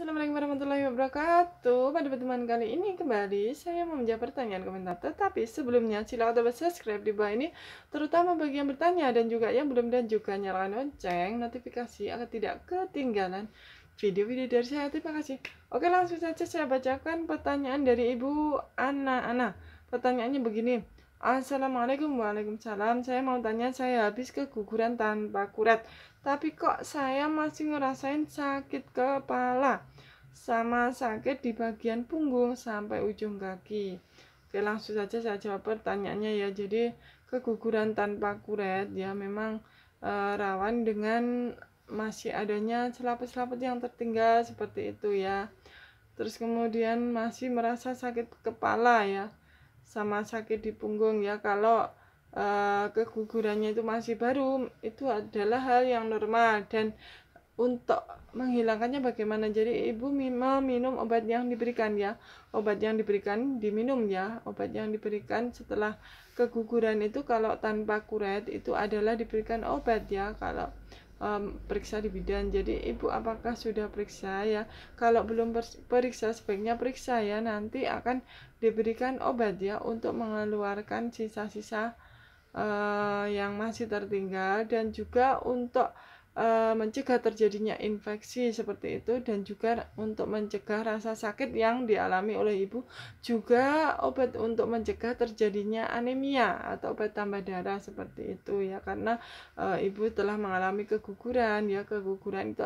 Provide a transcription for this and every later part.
Assalamualaikum warahmatullahi wabarakatuh Pada pertemuan kali ini kembali saya mau menjawab pertanyaan komentar Tetapi sebelumnya silahkan tombol subscribe di bawah ini Terutama bagi yang bertanya dan juga yang belum dan juga nyalakan lonceng notifikasi Agar tidak ketinggalan video-video dari saya Terima kasih Oke langsung saja saya bacakan pertanyaan dari Ibu Ana Ana Pertanyaannya begini Assalamualaikum, waalaikumsalam. Saya mau tanya, saya habis keguguran tanpa kuret, tapi kok saya masih ngerasain sakit kepala sama sakit di bagian punggung sampai ujung kaki. Oke, langsung saja saya jawab pertanyaannya ya. Jadi keguguran tanpa kuret ya memang e, rawan dengan masih adanya selaput-selaput yang tertinggal seperti itu ya. Terus kemudian masih merasa sakit kepala ya sama sakit di punggung ya kalau uh, kegugurannya itu masih baru itu adalah hal yang normal dan untuk menghilangkannya bagaimana jadi ibu minum obat yang diberikan ya obat yang diberikan diminum ya obat yang diberikan setelah keguguran itu kalau tanpa kuret itu adalah diberikan obat ya kalau um, periksa di bidan jadi ibu apakah sudah periksa ya kalau belum periksa sebaiknya periksa ya nanti akan diberikan obat ya untuk mengeluarkan sisa-sisa uh, yang masih tertinggal dan juga untuk Eh, mencegah terjadinya infeksi seperti itu dan juga untuk mencegah rasa sakit yang dialami oleh ibu juga obat untuk mencegah terjadinya anemia atau obat tambah darah seperti itu ya karena e, ibu telah mengalami keguguran ya keguguran itu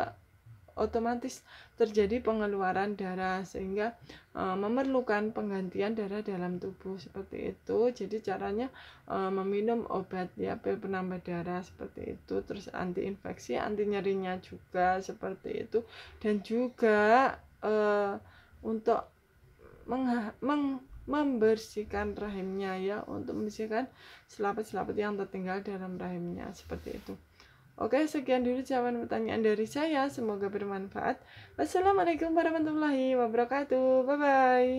otomatis terjadi pengeluaran darah sehingga e, memerlukan penggantian darah dalam tubuh seperti itu. Jadi caranya e, meminum obat ya pil penambah darah seperti itu, terus anti infeksi, anti nyerinya juga seperti itu dan juga e, untuk meng, meng membersihkan rahimnya ya untuk membersihkan selaput-selaput yang tertinggal dalam rahimnya seperti itu. Oke, sekian dulu jawaban pertanyaan dari saya. Semoga bermanfaat. Wassalamualaikum warahmatullahi wabarakatuh. Bye bye.